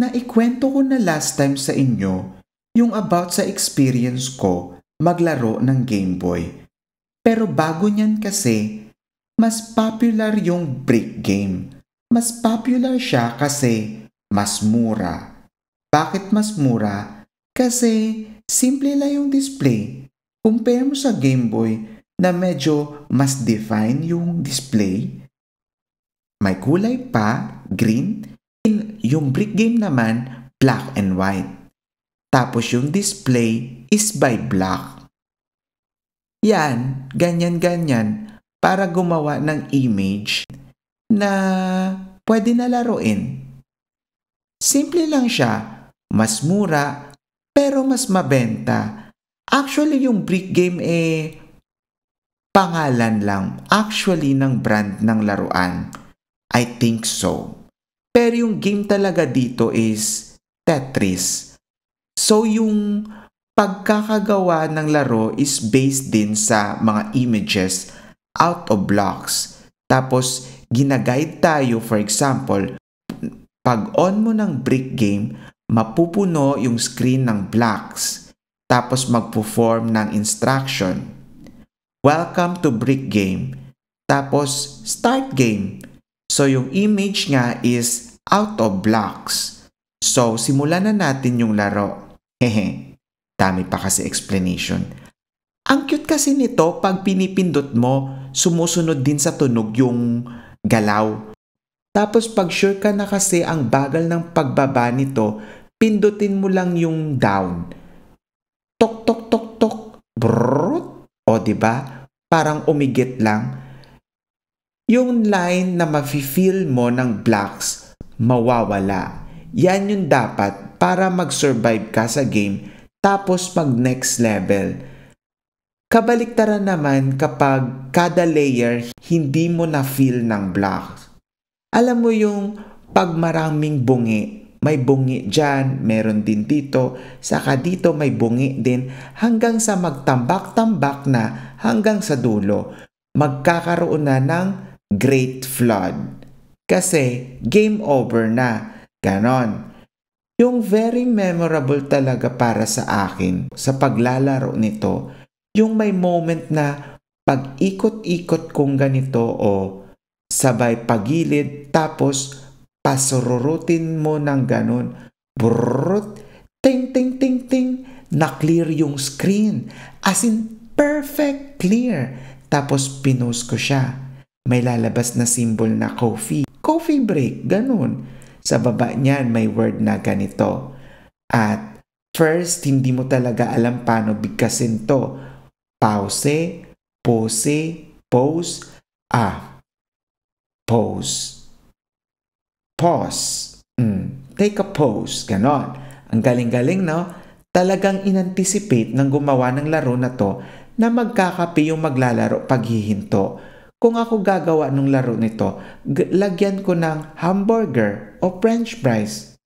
na ikwento ko na last time sa inyo yung about sa experience ko maglaro ng Game Boy. Pero bago niyan kasi, mas popular yung brick game. Mas popular siya kasi mas mura. Bakit mas mura? Kasi simple lang yung display. Compare mo sa Game Boy na medyo mas define yung display. May kulay pa, green, yung brick game naman, black and white. Tapos yung display is by black. Yan, ganyan-ganyan para gumawa ng image na pwede na laruin. Simple lang siya, mas mura, pero mas mabenta. Actually, yung brick game eh, pangalan lang actually ng brand ng laruan. I think so. Pero yung game talaga dito is Tetris. So yung pagkakagawa ng laro is based din sa mga images out of blocks. Tapos ginaguide tayo for example, pag on mo ng brick game, mapupuno yung screen ng blocks. Tapos magpo-form ng instruction. Welcome to brick game. Tapos start game So yung image nga is out of blocks. So simulan na natin yung laro. Hehe, dami pa kasi explanation. Ang cute kasi nito pag pinipindot mo, sumusunod din sa tunog yung galaw. Tapos pag sure ka na kasi ang bagal ng pagbaba nito, pindutin mo lang yung down. Tok tok tok tok. Brrrr. O ba? Diba? Parang umigit lang. Yung line na mafe-feel mo ng blocks mawawala. Yan yung dapat para mag-survive ka sa game tapos pag next level. Kabaliktaran naman kapag kada layer hindi mo na-feel ng blocks. Alam mo yung pag maraming bungi, may bungi dyan, meron din dito, saka dito may bungi din hanggang sa magtambak-tambak na hanggang sa dulo. Magkakaroon na ng Great Flood. Kasi game over na. Ganon. Yung very memorable talaga para sa akin sa paglalaro nito, yung may moment na pag-ikot-ikot kong ganito o sabay pagilid tapos pasururutin mo ng ganun. Brrrrut, ting ting ting ting, na-clear yung screen. As in, perfect clear. Tapos pinost siya. May lalabas na symbol na coffee. Coffee break, ganun. Sa baba niyan may word na ganito. At first, hindi mo talaga alam paano bigkasin to. Pause, pose, pose, ah, pose, pause, mm, take a pose, ganon. Ang galing-galing, no? Talagang inanticipate ng gumawa ng laro na to na magkakapi yung maglalaro paghihinto kung ako gagawa ng laro nito, lagyan ko ng hamburger o french fries.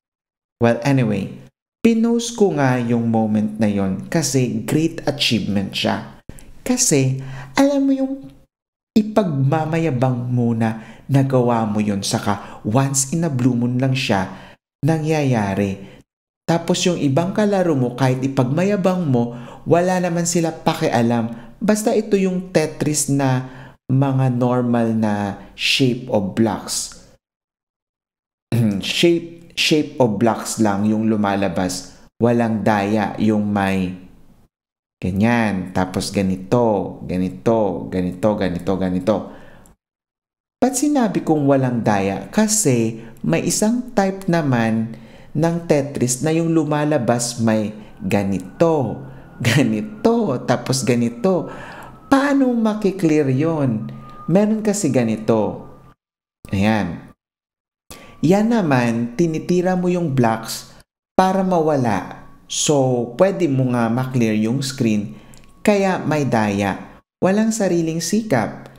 Well, anyway, pinost ko nga yung moment na yon kasi great achievement siya. Kasi, alam mo yung ipagmamayabang muna nagawa mo yon saka once in a blue moon lang siya nangyayari. Tapos yung ibang kalaro mo kahit ipagmayabang mo, wala naman sila pakialam. Basta ito yung Tetris na mga normal na shape of blocks. shape, shape of blocks lang yung lumalabas. Walang daya yung may ganyan, tapos ganito, ganito, ganito, ganito, ganito. Ba't sinabi kong walang daya? Kasi may isang type naman ng Tetris na yung lumalabas may ganito, ganito, tapos ganito. Paano makiklear yon? Meron kasi ganito. Ayan. Yan naman, tinitira mo yung blocks para mawala. So, pwede mo nga maklear yung screen kaya may daya. Walang sariling sikap.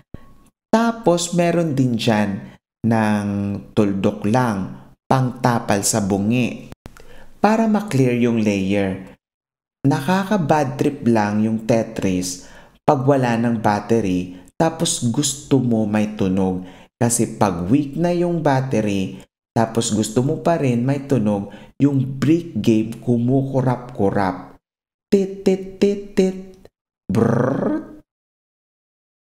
Tapos, meron din dyan ng tuldok lang, pangtapal sa bungi. Para maklear yung layer. Nakaka-bad trip lang yung Tetris pag wala ng battery tapos gusto mo may tunog. Kasi pag weak na yung battery tapos gusto mo pa rin may tunog, yung brick game kumukurap-kurap. Tit tit tit tit. Brrr.